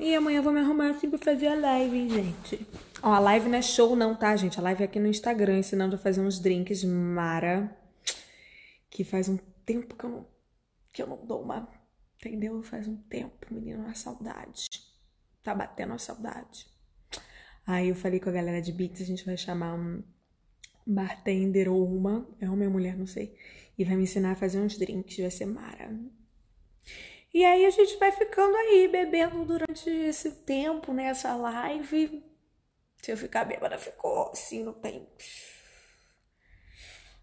E amanhã eu vou me arrumar assim pra fazer a live, hein, gente? Ó, a live não é show não, tá, gente? A live é aqui no Instagram, ensinando a fazer uns drinks mara. Que faz um tempo que eu não, que eu não dou uma... Entendeu? Faz um tempo, menino, uma saudade. Tá batendo uma saudade. Aí eu falei com a galera de Beats, a gente vai chamar um bartender ou uma, é homem ou mulher, não sei, e vai me ensinar a fazer uns drinks, vai ser mara. E aí a gente vai ficando aí, bebendo durante esse tempo, nessa né, live. Se eu ficar bêbada, ficou assim, não tem.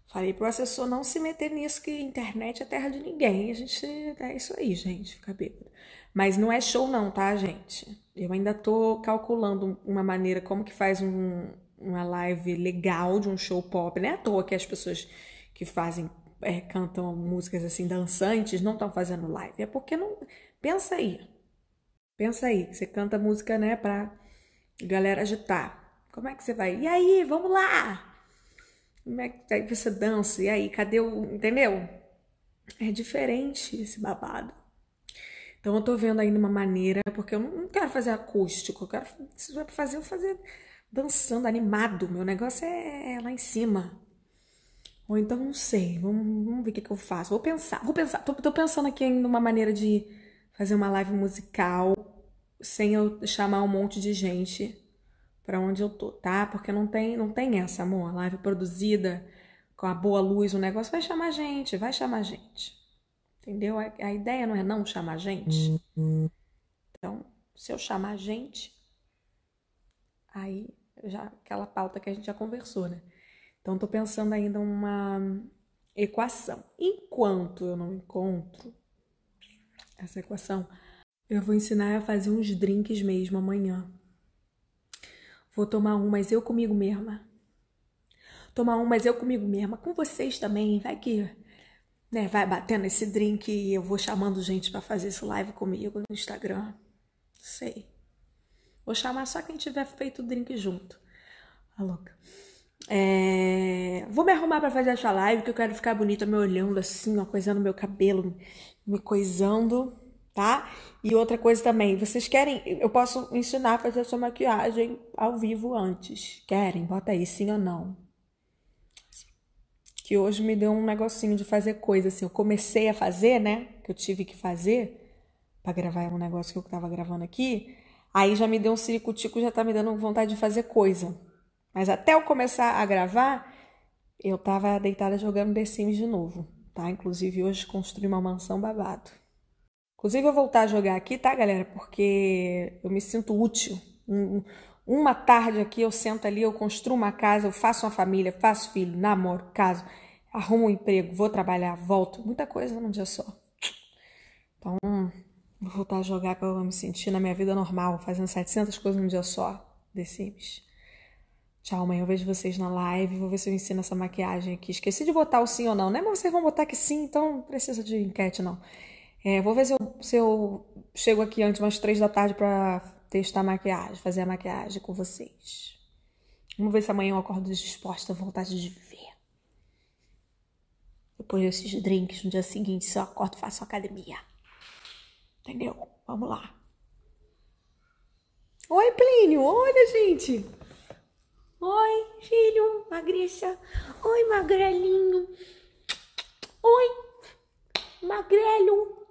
Falei pro assessor não se meter nisso, que internet é terra de ninguém. A gente é isso aí, gente, ficar bêbada. Mas não é show, não, tá, gente? Eu ainda tô calculando uma maneira como que faz um, uma live legal de um show pop. Não é à toa que as pessoas que fazem é, cantam músicas assim dançantes não estão fazendo live. É porque não. Pensa aí. Pensa aí. Você canta música, né, pra galera agitar. Como é que você vai? E aí, vamos lá! Como é que aí você dança? E aí, cadê o. Entendeu? É diferente esse babado. Então eu tô vendo aí uma maneira, porque eu não quero fazer acústico, eu quero. Se fazer, eu fazer dançando, animado. Meu negócio é, é lá em cima. Ou então, não sei, vamos, vamos ver o que, que, eu faço. Vou pensar, vou pensar. Tô, tô pensando aqui ainda uma maneira de fazer uma live musical sem eu chamar um monte de gente para onde eu tô, tá? Porque não tem, não tem essa, amor. Live produzida com a boa luz, o negócio vai chamar gente, vai chamar gente. Entendeu? A, a ideia não é não chamar gente. Então, se eu chamar gente, aí já aquela pauta que a gente já conversou, né? Então, estou pensando ainda uma equação. Enquanto eu não encontro essa equação, eu vou ensinar a fazer uns drinks mesmo amanhã. Vou tomar um, mas eu comigo mesma. Tomar um, mas eu comigo mesma. Com vocês também, vai que né, vai batendo esse drink e eu vou chamando gente para fazer esse live comigo no Instagram. Sei. Vou chamar só quem tiver feito o drink junto. A tá louca. É... Vou me arrumar para fazer essa live, que eu quero ficar bonita me olhando assim, ó, coisando meu cabelo, me coisando, tá? E outra coisa também, vocês querem, eu posso ensinar a fazer a sua maquiagem ao vivo antes. Querem? Bota aí, sim ou não. Que hoje me deu um negocinho de fazer coisa, assim, eu comecei a fazer, né? Que eu tive que fazer para gravar um negócio que eu tava gravando aqui. Aí já me deu um ciricutico, já tá me dando vontade de fazer coisa. Mas até eu começar a gravar, eu tava deitada jogando The Sims de novo, tá? Inclusive hoje construí uma mansão babado. Inclusive eu voltar a jogar aqui, tá, galera? Porque eu me sinto útil. Um, uma tarde aqui eu sento ali, eu construo uma casa, eu faço uma família, faço filho, namoro, caso, arrumo um emprego, vou trabalhar, volto, muita coisa num dia só. Então, vou voltar a jogar que eu vou me sentir na minha vida normal, fazendo 700 coisas num dia só, The Sims. Tchau, amanhã eu vejo vocês na live. Vou ver se eu ensino essa maquiagem aqui. Esqueci de botar o sim ou não, né? Mas vocês vão botar que sim, então não precisa de enquete, não. É, vou ver se eu, se eu chego aqui antes umas três da tarde para testar a maquiagem, fazer a maquiagem com vocês. Vamos ver se amanhã eu acordo disposta, vontade de viver. Depois desses drinks, no dia seguinte, se eu acordo, faço academia. Entendeu? Vamos lá. Oi, Plínio! Olha, gente! Oi, filho, magreça. Oi, magrelinho. Oi, magrelo.